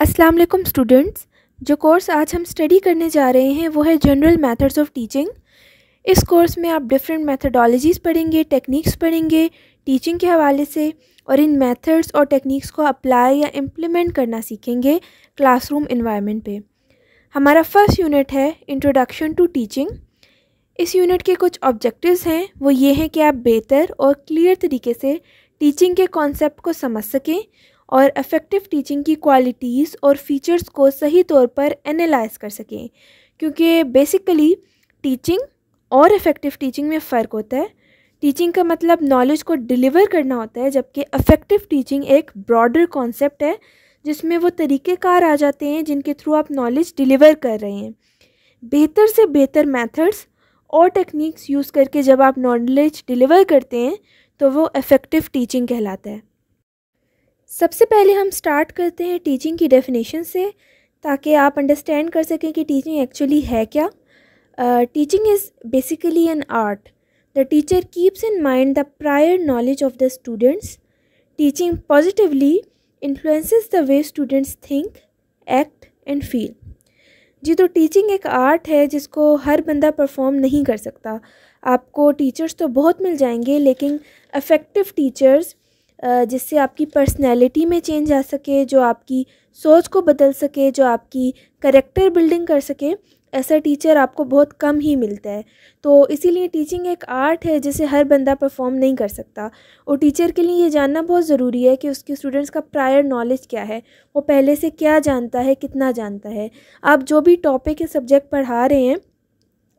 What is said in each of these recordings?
अस्सलाम वालेकुम स्टूडेंट्स जो कोर्स आज हम स्टडी करने जा रहे हैं वो है जनरल मेथड्स ऑफ टीचिंग इस कोर्स में आप डिफरेंट मेथडोलॉजीज़ पढ़ेंगे टेक्निक्स पढ़ेंगे टीचिंग के हवाले से और इन मेथड्स और टेक्निक्स को अप्लाई या इम्प्लीमेंट करना सीखेंगे क्लासरूम इन्वायरमेंट पे हमारा फर्स्ट यूनिट है इंट्रोडक्शन टू टीचिंग इस यूनिट के कुछ ऑब्जेक्टिव्स हैं वो ये हैं कि आप बेहतर और क्लियर तरीके से टीचिंग के कॉन्सेप्ट को समझ सकें और इफ़ेक्टिव टीचिंग की क्वालिटीज़ और फीचर्स को सही तौर पर एनालाइज कर सकें क्योंकि बेसिकली टीचिंग और इफ़ेक्टिव टीचिंग में फ़र्क होता है टीचिंग का मतलब नॉलेज को डिलीवर करना होता है जबकि अफेक्टिव टीचिंग एक ब्रॉडर कॉन्सेप्ट है जिसमें वो तरीक़ेकार आ जाते हैं जिनके थ्रू आप नॉलेज डिलीवर कर रहे हैं बेहतर से बेहतर मेथड्स और टेक्निक्स यूज़ करके जब आप नॉलेज डिलीवर करते हैं तो वो इफ़ेक्टिव टीचिंग कहलाता है सबसे पहले हम स्टार्ट करते हैं टीचिंग की डेफिनेशन से ताकि आप अंडरस्टैंड कर सकें कि टीचिंग एक्चुअली है क्या teaching is basically an art the teacher keeps in mind the prior knowledge of the students teaching positively influences the way students think act and feel जी तो टीचिंग एक आर्ट है जिसको हर बंदा परफॉर्म नहीं कर सकता आपको टीचर्स तो बहुत मिल जाएंगे लेकिन अफेक्टिव टीचर्स जिससे आपकी पर्सनैलिटी में चेंज आ सके जो आपकी सोच को बदल सके जो आपकी करेक्टर बिल्डिंग कर सके ऐसा टीचर आपको बहुत कम ही मिलता है तो इसीलिए टीचिंग एक आर्ट है जिसे हर बंदा परफॉर्म नहीं कर सकता और टीचर के लिए ये जानना बहुत ज़रूरी है कि उसके स्टूडेंट्स का प्रायर नॉलेज क्या है वो पहले से क्या जानता है कितना जानता है आप जो भी टॉपिक या सब्जेक्ट पढ़ा रहे हैं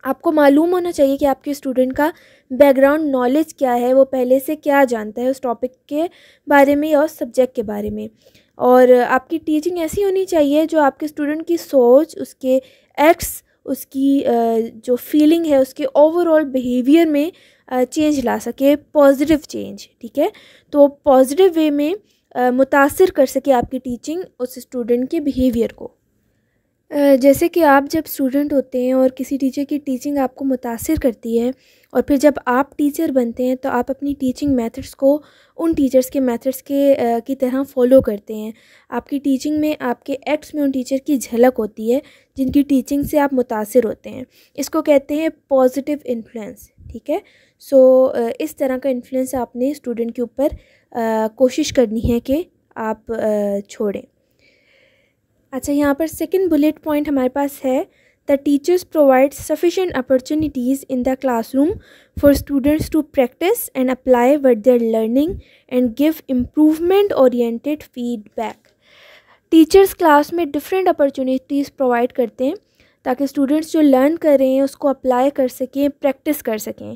आपको मालूम होना चाहिए कि आपके स्टूडेंट का बैकग्राउंड नॉलेज क्या है वो पहले से क्या जानता है उस टॉपिक के बारे में या उस सब्जेक्ट के बारे में और आपकी टीचिंग ऐसी होनी चाहिए जो आपके स्टूडेंट की सोच उसके एक्ट्स उसकी जो फीलिंग है उसके ओवरऑल बिहेवियर में चेंज ला सके पॉजिटिव चेंज ठीक है तो पॉजिटिव वे में मुतासर कर सके आपकी टीचिंग उस स्टूडेंट के बिहेवियर को जैसे कि आप जब स्टूडेंट होते हैं और किसी टीचर की टीचिंग आपको मुतासर करती है और फिर जब आप टीचर बनते हैं तो आप अपनी टीचिंग मेथड्स को उन टीचर्स के मेथड्स के की तरह फॉलो करते हैं आपकी टीचिंग में आपके एक्ट्स में उन टीचर की झलक होती है जिनकी टीचिंग से आप मुतासर होते हैं इसको कहते हैं पॉजिटिव इन्फ्लुएंस ठीक है सो so, इस तरह का इन्फ्लुएंस आपने स्टूडेंट के ऊपर कोशिश करनी है कि आप छोड़ें अच्छा यहाँ पर सेकेंड बुलेट पॉइंट हमारे पास है the teachers provide sufficient opportunities in the room for students to practise and apply what their learning and give improvement oriented feedback teachers class में डिफरेंट अपॉर्चुनिटीज़ प्रोवाइड करते हैं ताकि स्टूडेंट्स जो learn कर रहे हैं उसको अप्लाई कर सकें प्रैक्टिस कर सकें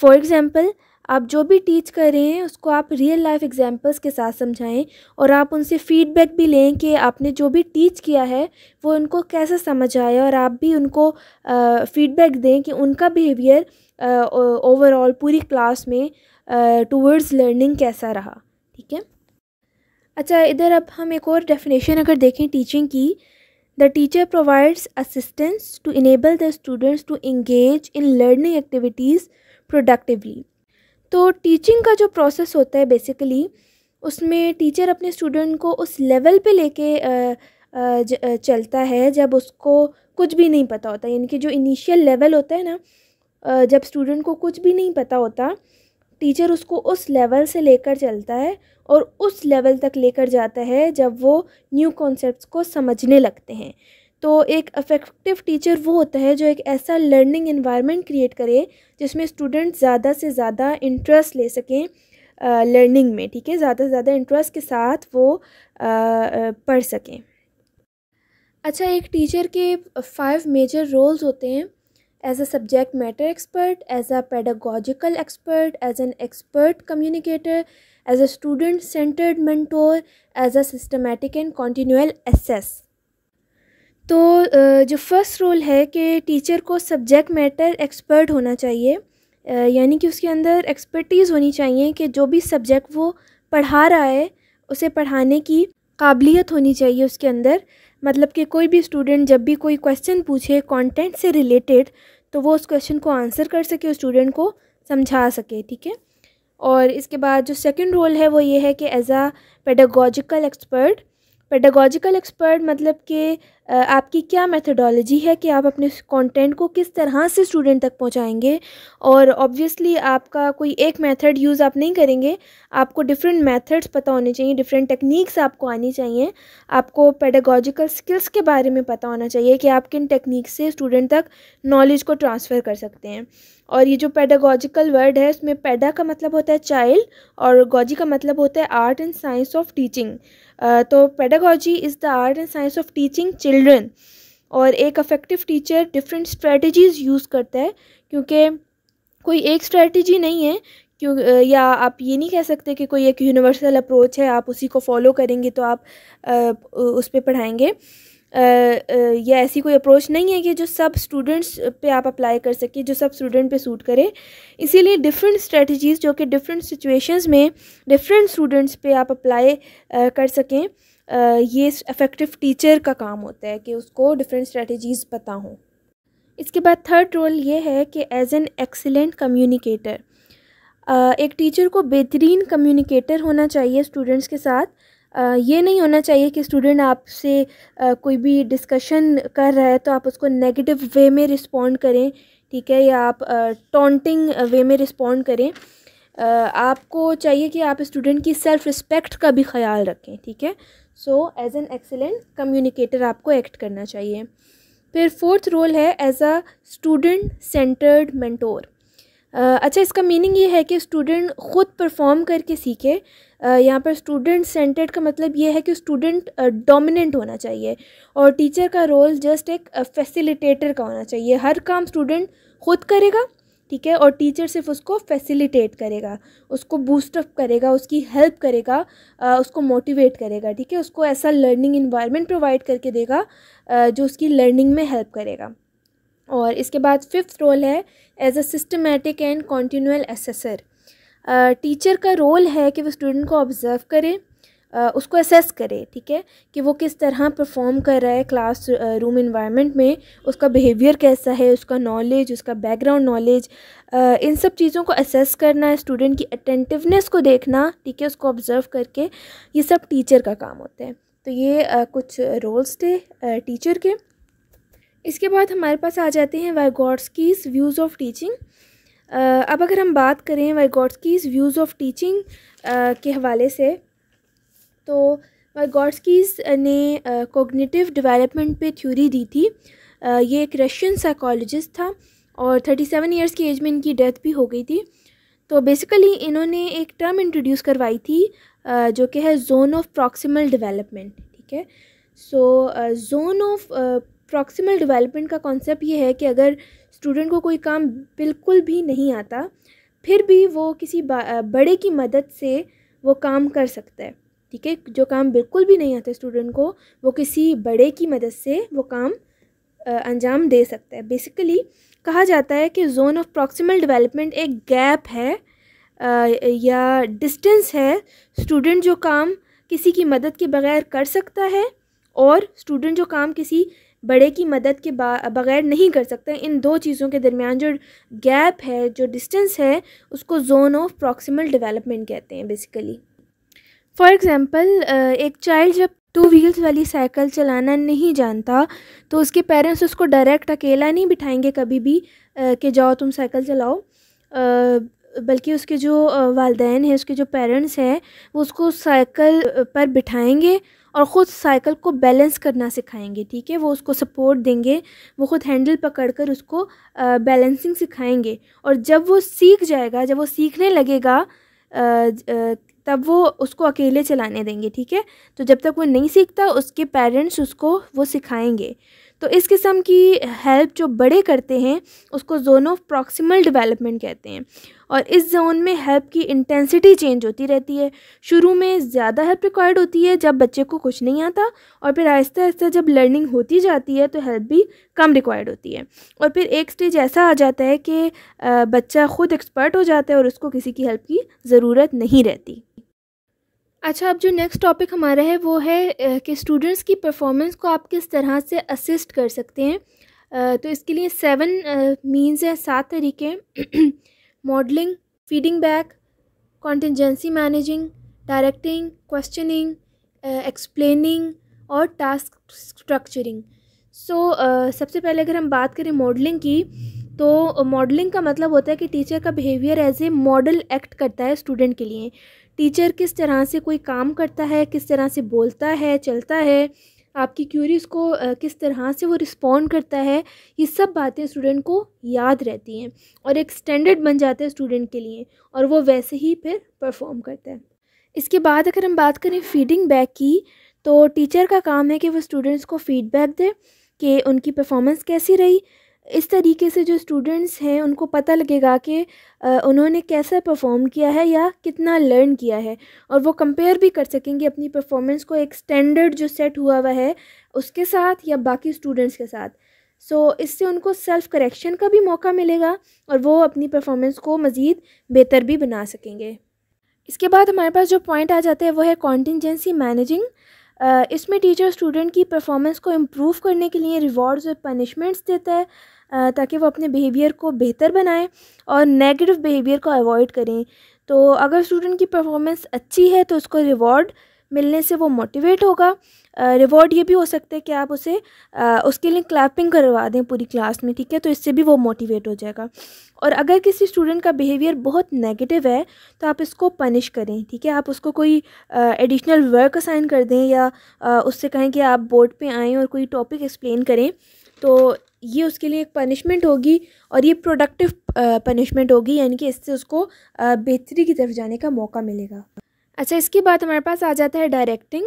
फॉर एग्ज़ाम्पल आप जो भी टीच कर रहे हैं उसको आप रियल लाइफ एग्जांपल्स के साथ समझाएं और आप उनसे फीडबैक भी लें कि आपने जो भी टीच किया है वो उनको कैसे समझ आया और आप भी उनको फीडबैक दें कि उनका बिहेवियर ओवरऑल पूरी क्लास में टूवर्ड्स लर्निंग कैसा रहा ठीक है अच्छा इधर अब हम एक और डेफिनेशन अगर देखें टीचिंग की the teacher provides assistance to enable the students to engage in learning activities productively तो टीचिंग का जो प्रोसेस होता है बेसिकली उसमें टीचर अपने स्टूडेंट को उस लेवल पे लेके चलता है जब उसको कुछ भी नहीं पता होता यानी कि जो इनिशियल लेवल होता है ना जब स्टूडेंट को कुछ भी नहीं पता होता टीचर उसको उस लेवल से लेकर चलता है और उस लेवल तक लेकर जाता है जब वो न्यू कॉन्सेप्ट्स को समझने लगते हैं तो एक अफेक्टिव टीचर वो होता है जो एक ऐसा लर्निंग इन्वायरमेंट क्रिएट करे जिसमें स्टूडेंट ज़्यादा से ज़्यादा इंटरेस्ट ले सकें लर्निंग में ठीक है ज़्यादा से ज़्यादा इंटरेस्ट के साथ वो आ, पढ़ सकें अच्छा एक टीचर के फाइव मेजर रोल्स होते हैं as a subject matter expert as a pedagogical expert as an expert communicator as a student centred mentor as a systematic and continual assess तो जो फर्स्ट रूल है कि टीचर को subject matter expert होना चाहिए यानी कि उसके अंदर एक्सपर्टीज़ होनी चाहिए कि जो भी सब्जेक्ट वो पढ़ा रहा है उसे पढ़ाने की काबिलियत होनी चाहिए उसके अंदर मतलब कि कोई भी स्टूडेंट जब भी कोई क्वेश्चन पूछे कंटेंट से रिलेटेड तो वो उस क्वेश्चन को आंसर कर सके स्टूडेंट को समझा सके ठीक है और इसके बाद जो सेकंड रोल है वो ये है कि as a pedagogical expert pedagogical expert मतलब कि आपकी क्या मेथडोलॉजी है कि आप अपने कंटेंट को किस तरह से स्टूडेंट तक पहुंचाएंगे और ऑब्वियसली आपका कोई एक मेथड यूज़ आप नहीं करेंगे आपको डिफरेंट मेथड्स पता होने चाहिए डिफरेंट टेक्निक्स आपको आनी चाहिए आपको पेडागोजिकल स्किल्स के बारे में पता होना चाहिए कि आप किन टेक्निक से स्टूडेंट तक नॉलेज को ट्रांसफ़र कर सकते हैं और ये जो पेडागोजिकल वर्ड है इसमें पैडा का मतलब होता है चाइल्ड और गॉजी का मतलब होता है art and science of teaching तो pedagogy is the art and science of teaching child children और एक affective teacher different strategies use करता है क्योंकि कोई एक स्ट्रेटजी नहीं है क्यों या आप ये नहीं कह सकते कि कोई एक यूनिवर्सल अप्रोच है आप उसी को फॉलो करेंगे तो आप आ, उस पर पढ़ाएंगे या ऐसी कोई अप्रोच नहीं है कि जो सब स्टूडेंट्स पे आप अप्लाई कर सकें जो सब स्टूडेंट पे सूट करे इसीलिए डिफरेंट स्ट्रेटजीज़ जो कि डिफरेंट सिचुएशंस में डिफरेंट स्टूडेंट्स पे आप अप्लाई कर सकें ये इफ़ेक्टिव टीचर का काम होता है कि उसको डिफरेंट स्ट्रेटजीज़ पता इसके बाद थर्ड रोल ये है कि एज एन एक्सेलेंट कम्युनिकेटर एक टीचर को बेहतरीन कम्युनिकेटर होना चाहिए स्टूडेंट्स के साथ ये नहीं होना चाहिए कि स्टूडेंट आपसे कोई भी डिस्कशन कर रहा है तो आप उसको नेगेटिव वे में रिस्पॉन्ड करें ठीक है या आप टॉन्टिंग वे में रिस्पॉन्ड करें आपको चाहिए कि आप स्टूडेंट की सेल्फ़ रिस्पेक्ट का भी ख्याल रखें ठीक है so as an excellent communicator आपको एक्ट करना चाहिए फिर फोर्थ रोल है as a student centred mentor अच्छा इसका मीनिंग ये है कि स्टूडेंट ख़ुद परफॉर्म करके सीखे यहाँ पर स्टूडेंट सेंटर्ड का मतलब ये है कि स्टूडेंट डोमिनेंट होना चाहिए और टीचर का रोल जस्ट एक फैसिलिटेटर का होना चाहिए हर काम स्टूडेंट खुद करेगा ठीक है और टीचर सिर्फ उसको फैसिलिटेट करेगा उसको बूस्टअप करेगा उसकी हेल्प करेगा उसको मोटिवेट करेगा ठीक है उसको ऐसा लर्निंग इन्वायरमेंट प्रोवाइड करके देगा जो उसकी लर्निंग में हेल्प करेगा और इसके बाद फिफ्थ रोल है as a systematic and continual assessor teacher का रोल है कि वो स्टूडेंट को ऑब्ज़र्व करें उसको असेस करे ठीक है कि वो किस तरह परफॉर्म कर रहा है क्लास रूम इन्वायरमेंट में उसका बिहेवियर कैसा है उसका नॉलेज उसका बैकग्राउंड नॉलेज इन सब चीज़ों को असेस करना स्टूडेंट की अटेंटिवनेस को देखना ठीक है उसको ऑब्ज़र्व करके ये सब टीचर का काम होता है तो ये आ, कुछ रोल्स थे आ, टीचर के इसके बाद हमारे पास आ जाते हैं वाइगॉड्सकीज़ व्यूज़ ऑफ टीचिंग अब अगर हम बात करें वाइगॉड्सकीज़ व्यूज़ ऑफ टीचिंग के हवाले से तो वाइगॉट्सकीज़ ने कोग्निटिव डेवलपमेंट पे थ्योरी दी थी आ, ये एक रशियन साइकोलॉजिस्ट था और थर्टी सेवन ईयर्स की एज में इनकी डेथ भी हो गई थी तो बेसिकली इन्होंने एक टर्म इंट्रोड्यूस करवाई थी आ, जो कि है जोन ऑफ प्रॉक्सिमल डेवलपमेंट ठीक है so zone of proximal development का कॉन्सेप्ट ये है कि अगर स्टूडेंट को कोई काम बिल्कुल भी नहीं आता फिर भी वो किसी बड़े की मदद से वो काम कर सकता है ठीक है जो काम बिल्कुल भी नहीं आता स्टूडेंट को वो किसी बड़े की मदद से वो काम अंजाम दे सकता है बेसिकली कहा जाता है कि जोन ऑफ प्रॉक्सिमल डेवलपमेंट एक गैप है या डिस्टेंस है स्टूडेंट जो काम किसी की मदद के बगैर कर सकता है और स्टूडेंट जो काम किसी बड़े की मदद के बगैर नहीं कर सकता इन दो चीज़ों के दरमियान जो गैप है जो डिस्टेंस है उसको जोन ऑफ प्रॉक्सिमल डेवलपमेंट कहते हैं बेसिकली फॉर एग्ज़ाम्पल uh, एक चाइल्ड जब टू व्हील्स वाली साइकिल चलाना नहीं जानता तो उसके पेरेंट्स उसको डायरेक्ट अकेला नहीं बिठाएंगे कभी भी uh, कि जाओ तुम साइकिल चलाओ uh, बल्कि उसके जो वालदेन हैं उसके जो पेरेंट्स हैं वो उसको साइकिल पर बिठाएंगे और ख़ुद साइकिल को बैलेंस करना सिखाएंगे ठीक है वो उसको सपोर्ट देंगे वो ख़ुद हैंडल पकड़ कर उसको बैलेंसिंग सिखाएंगे और जब वो सीख जाएगा जब वो सीखने लगेगा तब वो उसको अकेले चलाने देंगे ठीक है तो जब तक वो नहीं सीखता उसके पेरेंट्स उसको वो सिखाएंगे तो इस किस्म की हेल्प जो बड़े करते हैं उसको जोन ऑफ प्रॉक्सिमल डेवलपमेंट कहते हैं और इस जोन में हेल्प की इंटेंसिटी चेंज होती रहती है शुरू में ज़्यादा हेल्प रिक्वायर्ड होती है जब बच्चे को कुछ नहीं आता और फिर आहिस्ता आहिस्ता जब लर्निंग होती जाती है तो हेल्प भी कम रिक्वायर्ड होती है और फिर एक स्टेज ऐसा आ जाता है कि बच्चा ख़ुद एक्सपर्ट हो जाता है और उसको किसी की हेल्प की ज़रूरत नहीं रहती अच्छा अब जो नेक्स्ट टॉपिक हमारा है वो है कि स्टूडेंट्स की परफॉर्मेंस को आप किस तरह से असिस्ट कर सकते हैं तो इसके लिए सेवन मीन्स हैं सात तरीके modelling feeding back contingency managing directing questioning explaining और टास्क स्ट्रक्चरिंग सो सबसे पहले अगर हम बात करें मॉडलिंग की तो मॉडलिंग का मतलब होता है कि टीचर का behaviour as a model act करता है स्टूडेंट के लिए टीचर किस तरह से कोई काम करता है किस तरह से बोलता है चलता है आपकी क्यूरीज को किस तरह से वो रिस्पॉन्ड करता है ये सब बातें स्टूडेंट को याद रहती हैं और एक स्टैंडर्ड बन जाता है स्टूडेंट के लिए और वो वैसे ही फिर परफॉर्म करता है इसके बाद अगर हम बात करें फीडिंग बैक की तो टीचर का काम है कि वो स्टूडेंट्स को फीडबैक दे कि उनकी परफॉर्मेंस कैसी रही इस तरीके से जो स्टूडेंट्स हैं उनको पता लगेगा कि उन्होंने कैसा परफॉर्म किया है या कितना लर्न किया है और वो कंपेयर भी कर सकेंगे अपनी परफॉर्मेंस को एक स्टैंडर्ड जो सेट हुआ हुआ है उसके साथ या बाकी स्टूडेंट्स के साथ सो so, इससे उनको सेल्फ़ करेक्शन का भी मौका मिलेगा और वो अपनी परफॉर्मेंस को मज़ीद बेहतर भी बना सकेंगे इसके बाद हमारे पास जो पॉइंट आ जाता है वो है कॉन्टिजेंसी मैनेजिंग इसमें टीचर स्टूडेंट की परफॉर्मेंस को इम्प्रूव करने के लिए रिवॉर्ड्स और पनिशमेंट्स देता है ताकि वो अपने बिहेवियर को बेहतर बनाएं और नेगेटिव बिहेवियर को अवॉइड करें तो अगर स्टूडेंट की परफॉर्मेंस अच्छी है तो उसको रिवॉर्ड मिलने से वो मोटिवेट होगा रिवॉर्ड ये भी हो सकता है कि आप उसे आ, उसके लिए क्लैपिंग करवा दें पूरी क्लास में ठीक है तो इससे भी वो मोटिवेट हो जाएगा और अगर किसी स्टूडेंट का बिहेवियर बहुत नेगेटिव है तो आप इसको पनिश करें ठीक है आप उसको कोई एडिशनल वर्क असाइन कर दें या आ, उससे कहें कि आप बोर्ड पे आएँ और कोई टॉपिक एक्सप्लेन करें तो ये उसके लिए एक पनिशमेंट होगी और ये प्रोडक्टिव पनिशमेंट होगी यानी कि इससे उसको बेहतरी की तरफ जाने का मौका मिलेगा अच्छा इसके बाद हमारे पास आ जाता है डायरेक्टिंग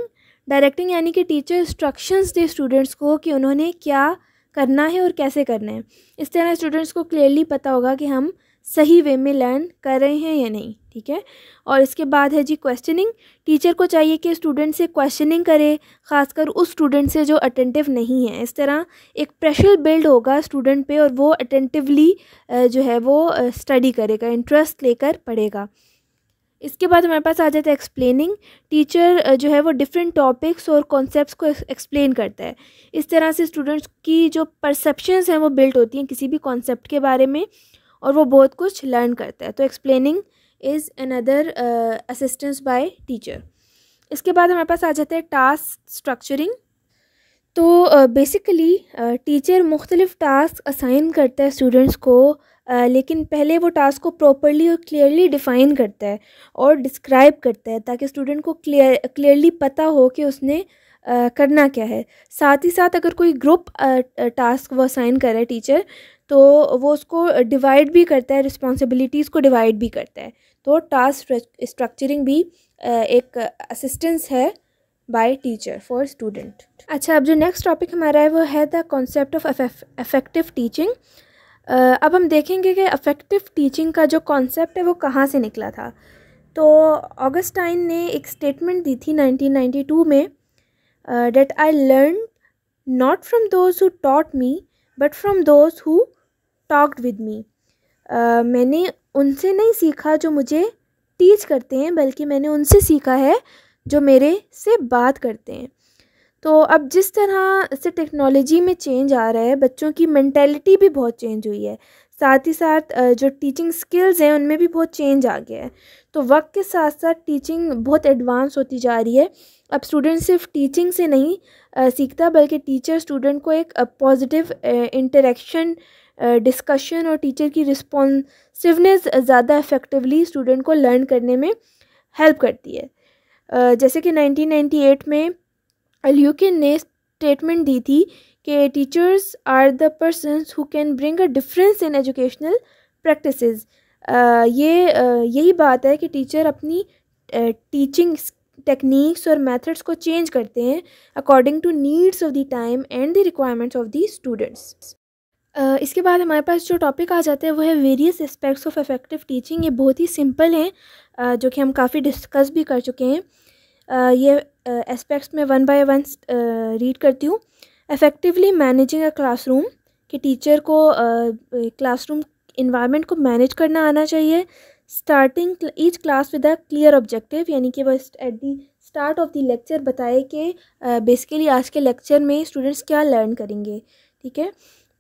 डायरेक्टिंग यानी कि टीचर इंस्ट्रक्शंस दे स्टूडेंट्स को कि उन्होंने क्या करना है और कैसे करना है इस तरह स्टूडेंट्स को क्लियरली पता होगा कि हम सही वे में लर्न कर रहे हैं या नहीं ठीक है और इसके बाद है जी क्वेश्चनिंग टीचर को चाहिए कि स्टूडेंट से क्वेश्चनिंग करे खासकर उस स्टूडेंट से जो अटेंटिव नहीं है इस तरह एक प्रेशर बिल्ड होगा स्टूडेंट पे और वो अटेंटिवली जो है वो स्टडी करेगा इंटरेस्ट लेकर पढ़ेगा इसके बाद हमारे पास आ जाता है एक्सप्लेनिंग टीचर जो है वो डिफरेंट टॉपिक्स और कॉन्सेप्ट्स को एक्सप्लेन करता है इस तरह से स्टूडेंट्स की जो परसेप्शंस हैं वो बिल्ट होती हैं किसी भी कॉन्सेप्ट के बारे में और वो बहुत कुछ लर्न करता है तो explaining is another assistance by teacher इसके बाद हमारे पास आ जाता है टास्क स्ट्रक्चरिंग तो बेसिकली टीचर मुख्तलिफ़ टास्क असाइन करता है स्टूडेंट्स को uh, लेकिन पहले वो टास्क को प्रॉपरली और क्लियरली डिफ़ाइन करता है और डिस्क्राइब करता है ताकि स्टूडेंट को क्लियर क्लियरली पता हो कि उसने Uh, करना क्या है साथ ही साथ अगर कोई ग्रुप टास्क uh, uh, वो असाइन करे टीचर तो वो उसको डिवाइड भी करता है रिस्पॉन्सिबिलिटीज़ को डिवाइड भी करता है तो टास्क स्ट्रक्चरिंग भी एक असिस्टेंस है बाय टीचर फॉर स्टूडेंट अच्छा अब जो नेक्स्ट टॉपिक हमारा है वो है the concept of affective teaching अब हम देखेंगे कि अफेक्टिव टीचिंग का जो कॉन्सेप्ट है वो कहाँ से निकला था तो ऑगस्टाइन ने एक स्टेटमेंट दी थी 1992 में that I learn not from those who taught me but from those who talked with me मैंने उनसे नहीं सीखा जो मुझे टीच करते हैं बल्कि मैंने उनसे सीखा है जो मेरे से बात करते हैं तो अब जिस तरह से टेक्नोलॉजी में चेंज आ रहा है बच्चों की मैंटेलिटी भी बहुत चेंज हुई है साथ ही साथ जो टीचिंग स्किल्स हैं उनमें भी बहुत चेंज आ गया है तो वक्त के साथ साथ टीचिंग बहुत एडवांस होती जा रही है अब स्टूडेंट सिर्फ टीचिंग से नहीं सीखता बल्कि टीचर स्टूडेंट को एक पॉजिटिव इंटरेक्शन डिस्कशन और टीचर की रिस्पॉन्सिवनेस ज़्यादा इफ़ेक्टिवली स्टूडेंट को लर्न करने में हेल्प करती है जैसे कि 1998 में ल्यूकिन ने स्टेटमेंट दी थी कि teachers are the person who can bring a difference in educational practice ये यही बात है कि टीचर अपनी टीचिंग टेक्निक्स और मेथड्स को चेंज करते हैं according to needs of the time and the requirements of the students इसके बाद हमारे पास जो टॉपिक आ जाता है वो है various aspects of effective teaching ये बहुत ही सिंपल हैं जो कि हम काफ़ी डिस्कस भी कर चुके हैं ये एस्पेक्ट्स में वन बाय वन रीड करती हूँ इफेक्टिवली मैनेजिंग अ क्लासरूम कि टीचर को क्लासरूम इन्वायरमेंट को मैनेज करना आना चाहिए starting each class with a clear objective यानी कि वह at the start of the lecture बताए कि बेसिकली आज के लेक्चर में स्टूडेंट्स क्या लर्न करेंगे ठीक है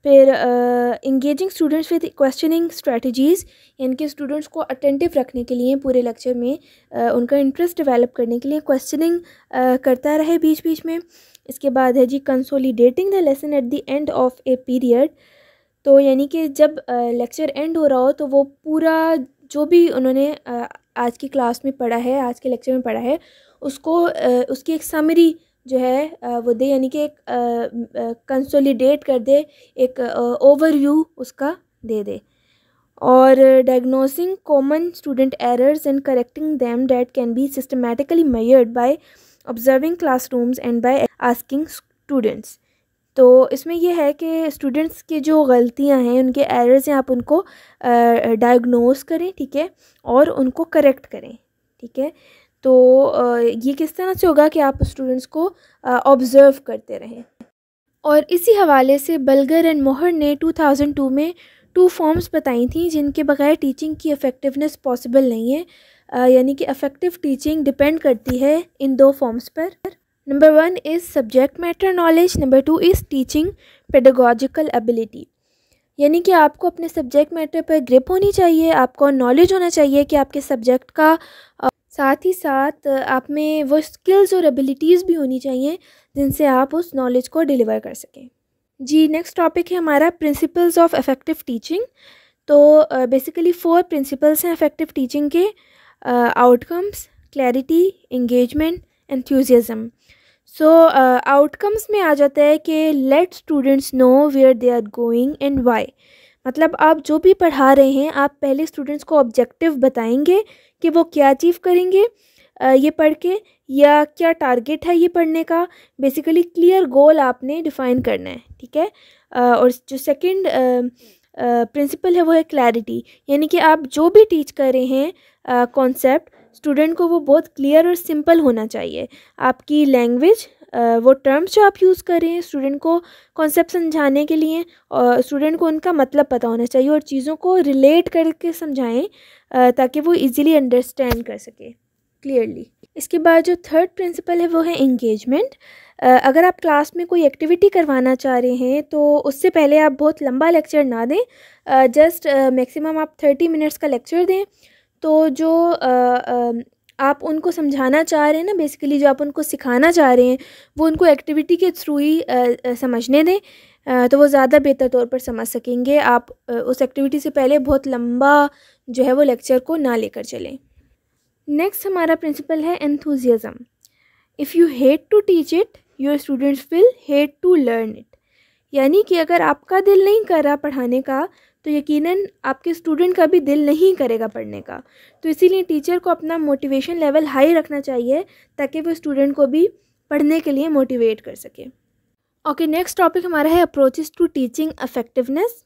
फिर engaging students with questioning strategies यानी कि स्टूडेंट्स को अटेंटिव रखने के लिए पूरे लेक्चर में uh, उनका इंटरेस्ट डेवलप करने के लिए क्वेश्चनिंग uh, करता रहे बीच बीच में इसके बाद है जी consolidating the lesson at the end of a period तो यानी कि जब लेक्चर एंड हो रहा हो तो वो पूरा जो भी उन्होंने आज की क्लास में पढ़ा है आज के लेक्चर में पढ़ा है उसको उसकी एक समरी जो है वो दे यानी कि एक कंसोलिडेट कर दे एक ओवरव्यू उसका दे दे और diagnosing common student errors and correcting them that can be systematically measured by observing classrooms and by asking students तो इसमें यह है कि स्टूडेंट्स के जो गलतियां हैं उनके एरर्स हैं आप उनको डायग्नोस करें ठीक है और उनको करेक्ट करें ठीक है तो ये किस तरह से होगा कि आप स्टूडेंट्स को ऑब्ज़र्व करते रहें और इसी हवाले से बलगर एंड मोहर ने 2002 में टू फॉर्म्स बताई थी जिनके बगैर टीचिंग की इफ़ेक्टिवनेस पॉसिबल नहीं है यानी कि अफेक्टिव टीचिंग डिपेंड करती है इन दो फॉर्म्स पर number one is subject matter knowledge number two is teaching pedagogical ability यानी कि आपको अपने सब्जेक्ट मैटर पर ग्रिप होनी चाहिए आपको नॉलेज होना चाहिए कि आपके सब्जेक्ट का साथ ही साथ आप में वो स्किल्स और एबिलिटीज़ भी होनी चाहिए जिनसे आप उस नॉलेज को डिलीवर कर सकें जी नेक्स्ट टॉपिक है हमारा प्रिंसिपल्स ऑफ इफ़ेक्टिव टीचिंग तो बेसिकली फोर प्रिंसिपल्स हैं इफ़ेक्टिव टीचिंग के outcomes clarity engagement enthusiasm so outcomes में आ जाता है कि let students know where they are going and why मतलब आप जो भी पढ़ा रहे हैं आप पहले स्टूडेंट्स को ऑब्जेक्टिव बताएंगे कि वो क्या अचीव करेंगे ये पढ़ के या क्या टारगेट है ये पढ़ने का बेसिकली क्लियर गोल आपने डिफ़ाइन करना है ठीक है और जो सेकंड प्रिंसिपल है वो है क्लैरिटी यानी कि आप जो भी टीच कर रहे हैं कॉन्सेप्ट स्टूडेंट को वो बहुत क्लियर और सिंपल होना चाहिए आपकी लैंग्वेज वो टर्म्स जो आप यूज़ कर रहे हैं स्टूडेंट को कॉन्सेप्ट समझाने के लिए और स्टूडेंट को उनका मतलब पता होना चाहिए और चीज़ों को रिलेट करके समझाएं ताकि वो इजीली अंडरस्टैंड कर सके क्लियरली इसके बाद जो थर्ड प्रिंसिपल है वो है इंगेजमेंट अगर आप क्लास में कोई एक्टिविटी करवाना चाह रहे हैं तो उससे पहले आप बहुत लंबा लेक्चर ना दें जस्ट मैक्सिमम आप थर्टी मिनट्स का लेक्चर दें तो जो आप उनको समझाना चाह रहे हैं ना बेसिकली जो आप उनको सिखाना चाह रहे हैं वो उनको एक्टिविटी के थ्रू ही समझने दें तो वो ज़्यादा बेहतर तौर पर समझ सकेंगे आप उस एक्टिविटी से पहले बहुत लंबा जो है वो लेक्चर को ना लेकर चलें नेक्स्ट हमारा प्रिंसिपल है enthusiasm if you hate to teach it your students will hate to learn it यानी कि अगर आपका दिल नहीं कर रहा पढ़ाने का तो यकीनन आपके स्टूडेंट का भी दिल नहीं करेगा पढ़ने का तो इसीलिए टीचर को अपना मोटिवेशन लेवल हाई रखना चाहिए ताकि वो स्टूडेंट को भी पढ़ने के लिए मोटिवेट कर सके ओके नेक्स्ट टॉपिक हमारा है अप्रोचेस टू टीचिंग अफेक्टिवनेस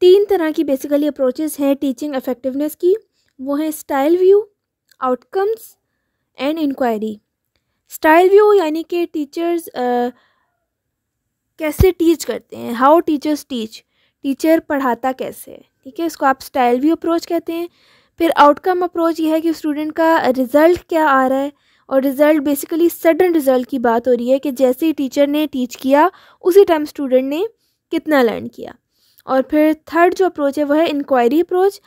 तीन तरह की बेसिकली अप्रोचेस हैं टीचिंग अफेक्टिवनेस की वो हैं style view outcomes and inquiry style view यानी कि टीचर्स कैसे टीच करते हैं हाउ टीचर्स टीच टीचर पढ़ाता कैसे है ठीक है इसको आप स्टाइल व्यू अप्रोच कहते हैं फिर आउटकम अप्रोच ये है कि स्टूडेंट का रिज़ल्ट क्या आ रहा है और रिज़ल्ट बेसिकली सडन रिज़ल्ट की बात हो रही है कि जैसे ही टीचर ने टीच किया उसी टाइम स्टूडेंट ने कितना लर्न किया और फिर थर्ड जो अप्रोच है वह है इंक्वायरी अप्रोच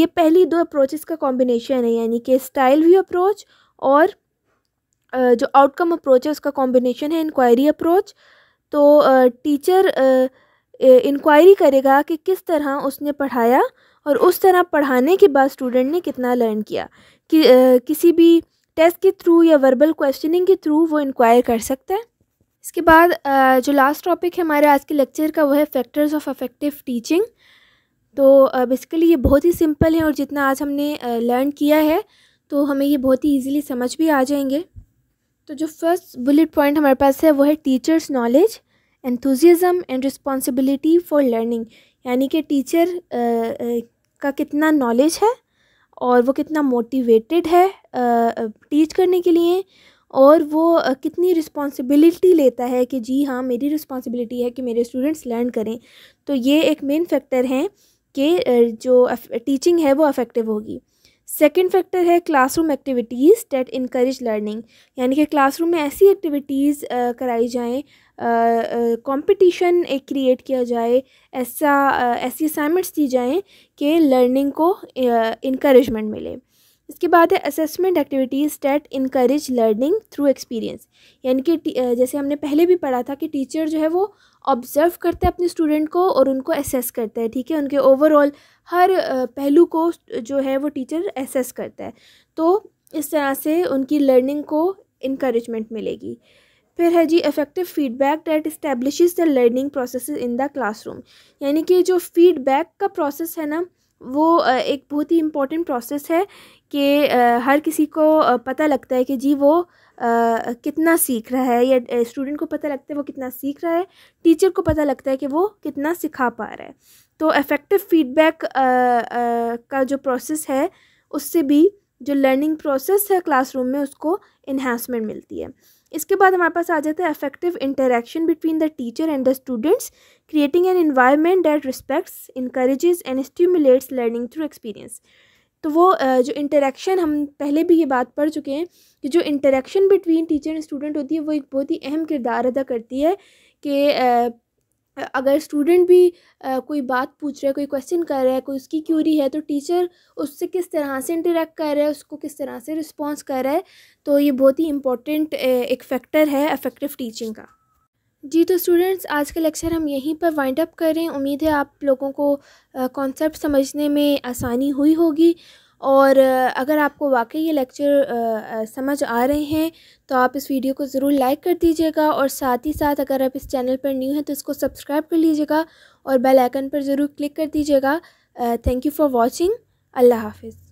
ये पहली दो अप्रोचेस का कॉम्बिनेशन है यानी कि स्टाइल व्यू अप्रोच और जो आउटकम अप्रोच है उसका कॉम्बिनेशन है इंक्वायरी अप्रोच तो टीचर इंक्वायरी करेगा कि किस तरह उसने पढ़ाया और उस तरह पढ़ाने के बाद स्टूडेंट ने कितना लर्न किया कि किसी भी टेस्ट के थ्रू या वर्बल क्वेश्चनिंग के थ्रू वो इंक्वायर कर सकता है इसके बाद जो लास्ट टॉपिक है हमारे आज के लेक्चर का वो है फैक्टर्स ऑफ अफेक्टिव टीचिंग तो बेसिकली ये बहुत ही सिंपल है और जितना आज हमने लर्न किया है तो हमें ये बहुत ही ईजिली समझ भी आ जाएंगे तो जो फर्स्ट बुलेट पॉइंट हमारे पास है वो है teachers knowledge enthusiasm and responsibility for learning यानी कि टीचर का कितना नॉलेज है और वो कितना मोटिवेटेड है टीच करने के लिए और वो कितनी रिस्पॉन्सिबिलिटी लेता है कि जी हाँ मेरी रिस्पॉन्सिबिलिटी है कि मेरे स्टूडेंट्स लर्न करें तो ये एक मेन फैक्टर हैं कि जो टीचिंग है वो अफेक्टिव होगी सेकेंड फैक्टर है classroom activities that increase learning यानी कि क्लासरूम में ऐसी एक्टिविटीज़ कराई जाएँ कंपटीशन एक क्रिएट किया जाए ऐसा ऐसी असाइनमेंट्स दी जाएँ कि लर्निंग को इनक्रेजमेंट मिले इसके बाद है assessment activities that increase learning through experience यानी कि जैसे हमने पहले भी पढ़ा था कि टीचर जो है वो ऑब्ज़र्व करता है अपने स्टूडेंट को और उनको असेस करता है ठीक है उनके ओवरऑल हर पहलू को जो है वो टीचर असेस करता है तो इस तरह से उनकी लर्निंग को इनक्रेजमेंट मिलेगी फिर है जी effective feedback that establish the learning process in the classroom यानी कि जो फीडबैक का प्रोसेस है ना वो एक बहुत ही इम्पॉर्टेंट प्रोसेस है कि हर किसी को पता लगता है कि जी वो आ, कितना सीख रहा है या स्टूडेंट को पता लगता है वो कितना सीख रहा है टीचर को पता लगता है कि वो कितना सिखा पा रहा है तो इफ़ेक्टिव फीडबैक का जो प्रोसेस है उससे भी जो लर्निंग प्रोसेस है क्लासरूम में उसको इन्हांसमेंट मिलती है इसके बाद हमारे पास आ जाता है affective interaction between the teacher and the students creating an environment that respects encourages and stimulates learning through experience तो वो जो इंटरेक्शन हम पहले भी ये बात पढ़ चुके हैं कि जो interaction between teacher and student होती है वो एक बहुत ही अहम किरदार अदा करती है कि अगर स्टूडेंट भी कोई बात पूछ रहा है कोई क्वेश्चन कर रहा है कोई उसकी क्यूरी है तो टीचर उससे किस तरह से इंटरेक्ट कर रहा है उसको किस तरह से रिस्पॉन्स कर रहा है तो ये बहुत ही इम्पोर्टेंट एक फैक्टर है अफेक्टिव टीचिंग का जी तो स्टूडेंट्स आज का लेक्चर हम यहीं पर वाइंड अप करें उम्मीद है आप लोगों को कॉन्सेप्ट समझने में आसानी हुई होगी और अगर आपको वाकई ये लेक्चर समझ आ रहे हैं तो आप इस वीडियो को ज़रूर लाइक कर दीजिएगा और साथ ही साथ अगर आप इस चैनल पर न्यू हैं तो इसको सब्सक्राइब कर लीजिएगा और बेल आइकन पर ज़रूर क्लिक कर दीजिएगा थैंक यू फॉर वॉचिंग अल्लाह हाफिज़